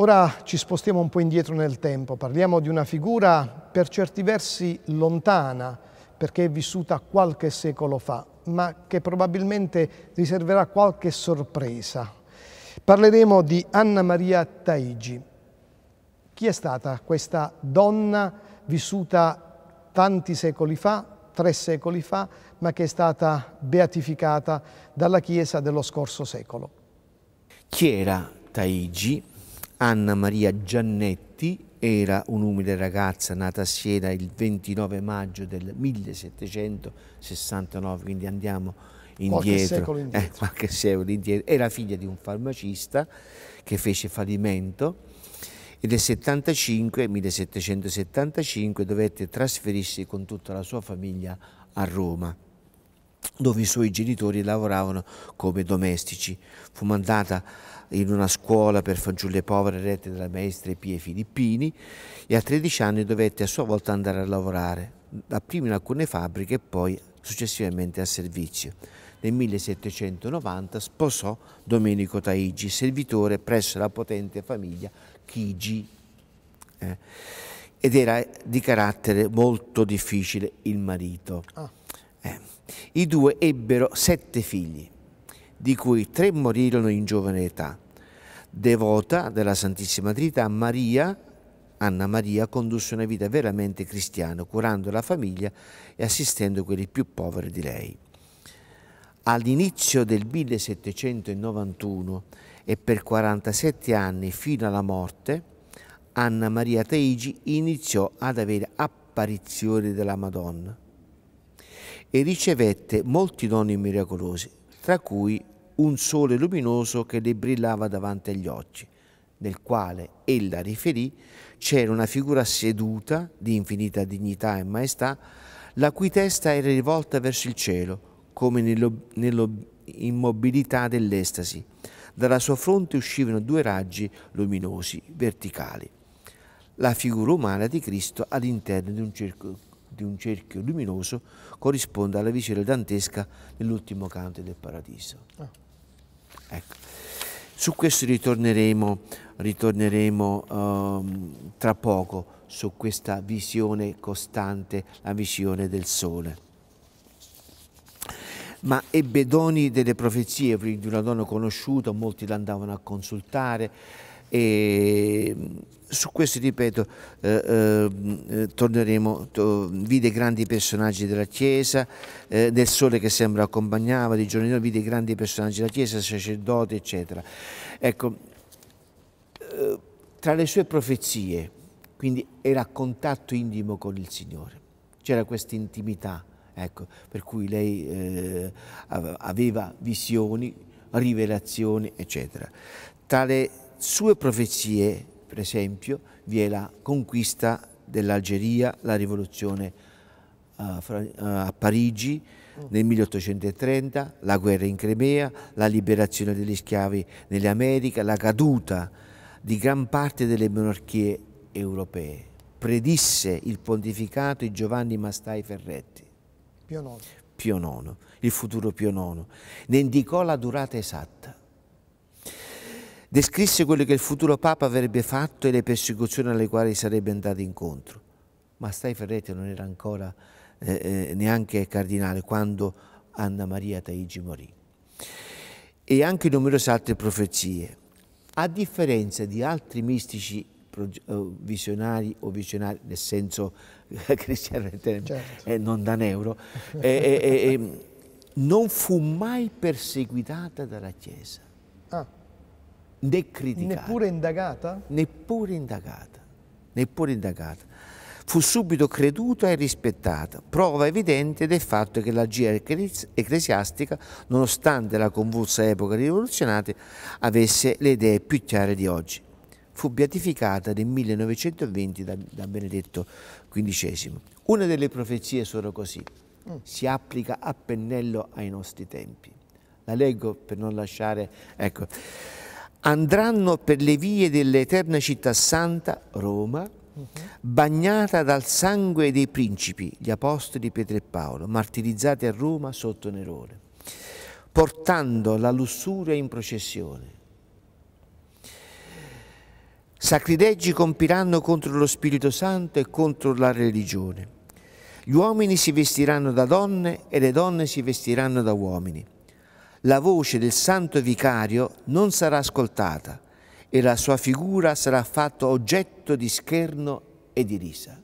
Ora ci spostiamo un po' indietro nel tempo, parliamo di una figura per certi versi lontana, perché è vissuta qualche secolo fa, ma che probabilmente riserverà qualche sorpresa. Parleremo di Anna Maria Taigi. Chi è stata questa donna vissuta tanti secoli fa, tre secoli fa, ma che è stata beatificata dalla Chiesa dello scorso secolo? Chi era Taigi? Anna Maria Giannetti era un'umile ragazza nata a Siena il 29 maggio del 1769, quindi andiamo indietro, qualche indietro. Eh, qualche secolo indietro. Era figlia di un farmacista che fece fallimento e nel 75, 1775 dovette trasferirsi con tutta la sua famiglia a Roma dove i suoi genitori lavoravano come domestici. Fu mandata in una scuola per fanciulle povere rette dalla maestra Pia Filippini e a 13 anni dovette a sua volta andare a lavorare, prima in alcune fabbriche e poi successivamente a servizio. Nel 1790 sposò Domenico Taigi, servitore presso la potente famiglia Chigi. Eh, ed era di carattere molto difficile il marito. Ah. Eh, I due ebbero sette figli di cui tre morirono in giovane età. Devota della Santissima Trinità, Maria, Anna Maria, condusse una vita veramente cristiana, curando la famiglia e assistendo quelli più poveri di lei. All'inizio del 1791 e per 47 anni fino alla morte, Anna Maria Teigi iniziò ad avere apparizioni della Madonna e ricevette molti doni miracolosi tra cui un sole luminoso che le brillava davanti agli occhi, nel quale ella riferì c'era una figura seduta di infinita dignità e maestà, la cui testa era rivolta verso il cielo, come nell'immobilità dell'estasi. Dalla sua fronte uscivano due raggi luminosi verticali. La figura umana di Cristo all'interno di un circolo di un cerchio luminoso corrisponde alla visione dantesca nell'ultimo canto del Paradiso. Ah. Ecco. Su questo ritorneremo, ritorneremo um, tra poco, su questa visione costante, la visione del sole ma ebbe doni delle profezie, di una donna conosciuta, molti l'andavano a consultare, e mm, su questo ripeto eh, eh, mm, torneremo to, vide grandi personaggi della chiesa eh, del sole che sembra accompagnava di giorni vide i grandi personaggi della chiesa sacerdoti eccetera ecco eh, tra le sue profezie quindi era a contatto intimo con il Signore c'era questa intimità ecco, per cui lei eh, aveva visioni rivelazioni eccetera tra le sue profezie, per esempio, vi è la conquista dell'Algeria, la rivoluzione eh, eh, a, Parigi nel 1830, la guerra in Crimea, la liberazione degli schiavi nelle Americhe, la caduta di gran parte delle monarchie europee. Predisse il pontificato di Giovanni Mastai Ferretti. Pio IX. Pio IX, il futuro Pio IX. Ne indicò la durata esatta descrisse quello che il futuro Papa avrebbe fatto e le persecuzioni alle quali sarebbe andato incontro. Ma Stai Ferretti non era ancora eh, eh, neanche cardinale quando Anna Maria Taigi morì. E anche numerose altre profezie. A differenza di altri mistici eh, visionari o visionari nel senso eh, cristiano certo. eh, non da neuro, eh, non fu mai perseguitata dalla Chiesa né criticata. Neppure indagata? Neppure indagata, neppure indagata. Fu subito creduta e rispettata, prova evidente del fatto che la gira ecclesiastica, nonostante la convulsa epoca rivoluzionaria, avesse le idee più chiare di oggi. Fu beatificata nel 1920 da, da Benedetto XV. Una delle profezie sono così, mm. si applica a pennello ai nostri tempi. La leggo per non lasciare... Ecco andranno per le vie dell'eterna città santa, Roma, bagnata dal sangue dei principi, gli apostoli Pietro e Paolo, martirizzati a Roma sotto Nerone, portando la lussuria in processione. Sacrileggi compiranno contro lo Spirito Santo e contro la religione. Gli uomini si vestiranno da donne e le donne si vestiranno da uomini la voce del santo vicario non sarà ascoltata e la sua figura sarà fatta oggetto di scherno e di risa.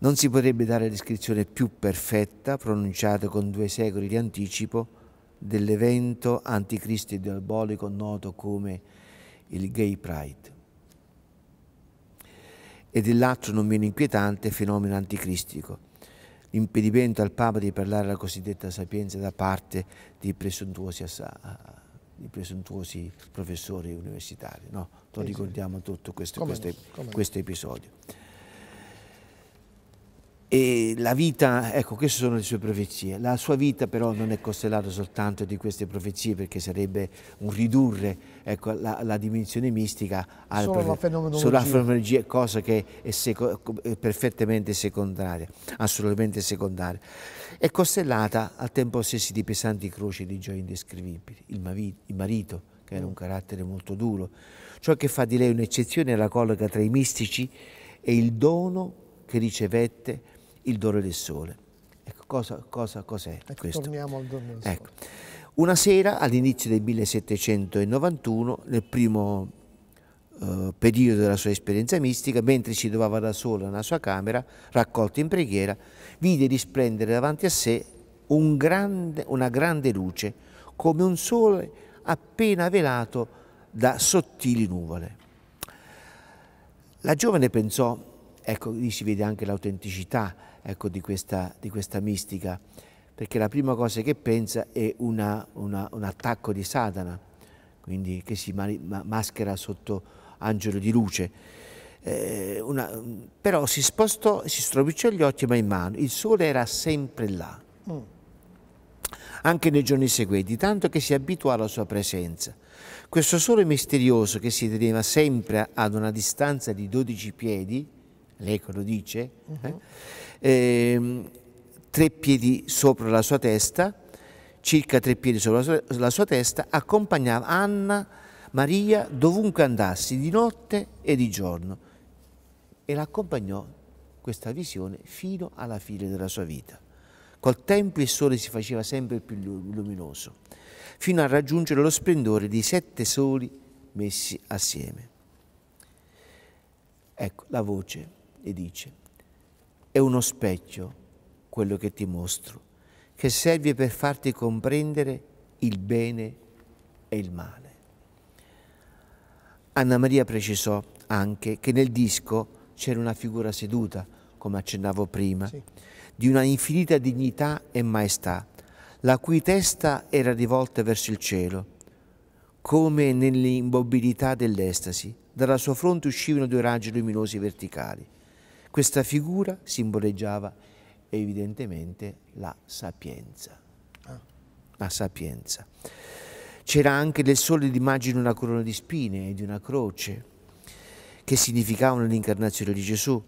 Non si potrebbe dare descrizione più perfetta, pronunciata con due secoli di anticipo, dell'evento anticristo e diabolico noto come il Gay Pride e dell'altro non meno inquietante fenomeno anticristico, l'impedimento al Papa di parlare la cosiddetta sapienza da parte di presuntuosi, di presuntuosi professori universitari. No? Lo ricordiamo tutto questo, questo, questo episodio. E la vita, ecco, queste sono le sue profezie. La sua vita però non è costellata soltanto di queste profezie perché sarebbe un ridurre ecco, la, la, dimensione mistica al solo fenomenologia. Solo fenomenologia, cosa che è, seco, è, perfettamente secondaria, assolutamente secondaria. È costellata al tempo stesso di pesanti croci di gioie indescrivibili. Il, mavi, il marito, che era un carattere molto duro, ciò che fa di lei un'eccezione è la colloca tra i mistici e il dono che ricevette il dolore del sole. Ecco, cosa, cosa, cos'è ecco, questo? Torniamo al dolore del ecco. sole. Ecco. Una sera, all'inizio del 1791, nel primo eh, periodo della sua esperienza mistica, mentre si trovava da sola nella sua camera, raccolta in preghiera, vide risplendere davanti a sé un grande, una grande luce, come un sole appena velato da sottili nuvole. La giovane pensò, ecco lì si vede anche l'autenticità ecco, di, questa, di, questa, mistica, perché la prima cosa che pensa è una, una, un attacco di Satana, quindi che si maschera sotto angelo di luce. Eh, una, però si spostò, si stropicciò gli occhi ma in mano, il sole era sempre là, mm. anche nei giorni seguenti, tanto che si abituò alla sua presenza. Questo sole misterioso che si teneva sempre ad una distanza di 12 piedi, l'eco lo dice, uh-huh. eh, ehm, tre piedi sopra la sua testa, circa tre piedi sopra la sua, la sua testa, accompagnava Anna Maria dovunque andassi, di notte e di giorno, e l'accompagnò questa visione fino alla fine della sua vita. Col tempo il sole si faceva sempre più luminoso, fino a raggiungere lo splendore di sette soli messi assieme. Ecco la voce e dice, è uno specchio quello che ti mostro, che serve per farti comprendere il bene e il male. Anna Maria precisò anche che nel disco c'era una figura seduta, come accennavo prima, sì. di una infinita dignità e maestà, la cui testa era rivolta verso il cielo, come nell'immobilità dell'estasi. Dalla sua fronte uscivano due raggi luminosi verticali. Questa figura simboleggiava evidentemente la sapienza. Ah. La sapienza. C'era anche nel sole l'immagine di una corona di spine e di una croce, che significavano l'incarnazione di Gesù.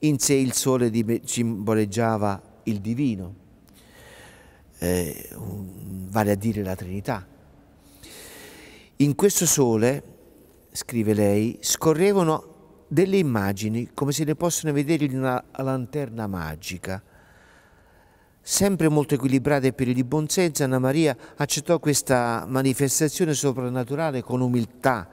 In sé il sole simboleggiava il divino, eh, vale a dire la Trinità. In questo sole, scrive lei, scorrevano delle immagini come se ne possono vedere in una lanterna magica. Sempre molto equilibrata e piena di buonsenso, Anna Maria accettò questa manifestazione soprannaturale con umiltà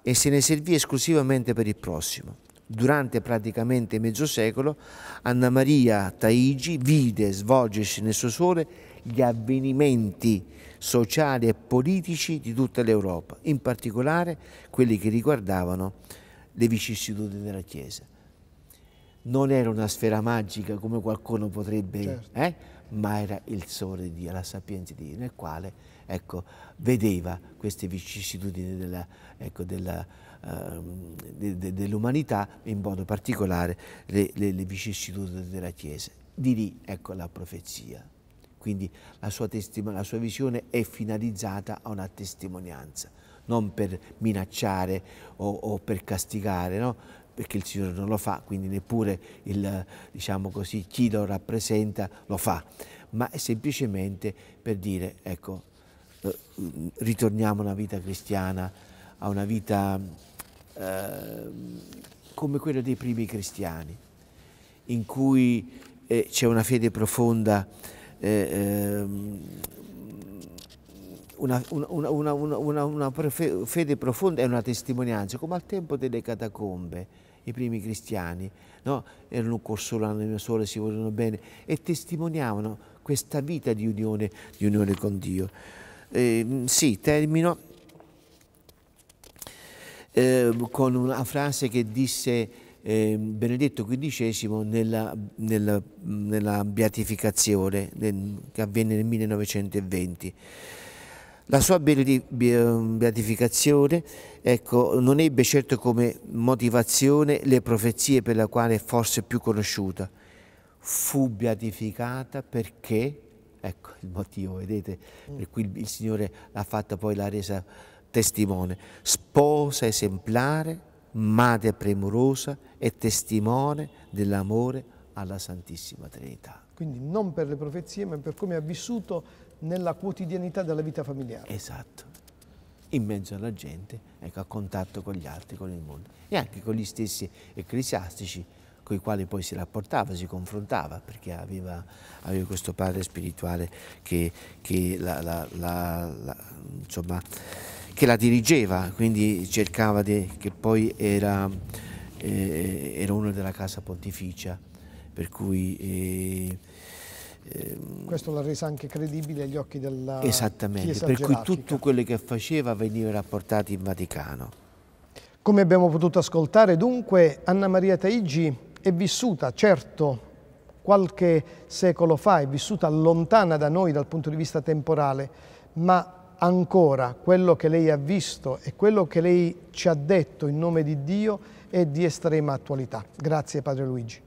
e se ne servì esclusivamente per il prossimo. Durante praticamente mezzo secolo, Anna Maria Taigi vide svolgersi nel suo suore gli avvenimenti sociali e politici di tutta l'Europa, in particolare quelli che riguardavano le vicissitudini della Chiesa. Non era una sfera magica come qualcuno potrebbe, certo. eh? ma era il sole di Dio, la sapienza di Dio, nel quale ecco, vedeva queste vicissitudini della, ecco, della, uh, de, de, dell'umanità, in modo particolare le, le, le, vicissitudini della Chiesa. Di lì ecco la profezia. Quindi la sua, la sua visione è finalizzata a una testimonianza non per minacciare o, o per castigare, no? perché il Signore non lo fa, quindi neppure il, diciamo così, chi lo rappresenta lo fa, ma è semplicemente per dire, ecco, eh, ritorniamo a una vita cristiana, a una vita eh, come quella dei primi cristiani, in cui eh, c'è una fede profonda, eh, ehm, una, una, una, una profe, fede profonda e una testimonianza, come al tempo delle catacombe, i primi cristiani, no? erano consolano le sole, si volevano bene e testimoniavano questa vita di unione, di unione con Dio. Eh, sì, termino eh, con una frase che disse eh, Benedetto XV nella, nella, nella beatificazione nel, che avvenne nel 1920. La sua beatificazione ecco, non ebbe certo come motivazione le profezie per le quali è forse più conosciuta. Fu beatificata perché, ecco il motivo, vedete, per cui il Signore l'ha fatta poi, la resa testimone, sposa esemplare, madre premurosa e testimone dell'amore alla Santissima Trinità. Quindi non per le profezie, ma per come ha vissuto nella quotidianità della vita familiare. Esatto, in mezzo alla gente, ecco, a contatto con gli altri, con il mondo e anche con gli stessi ecclesiastici con i quali poi si rapportava, si confrontava, perché aveva, aveva questo padre spirituale che, che, la, la, la, insomma, che, la, dirigeva, quindi cercava di, che poi era, eh, era uno della casa pontificia, per cui eh, Ehm, Questo l'ha resa anche credibile agli occhi della Esattamente, per cui tutto quello che faceva veniva rapportato in Vaticano. Come abbiamo potuto ascoltare dunque, Anna Maria Taigi è vissuta, certo, qualche secolo fa, è vissuta lontana da noi dal punto di vista temporale, ma ancora quello che lei ha visto e quello che lei ci ha detto in nome di Dio è di estrema attualità. Grazie Padre Luigi.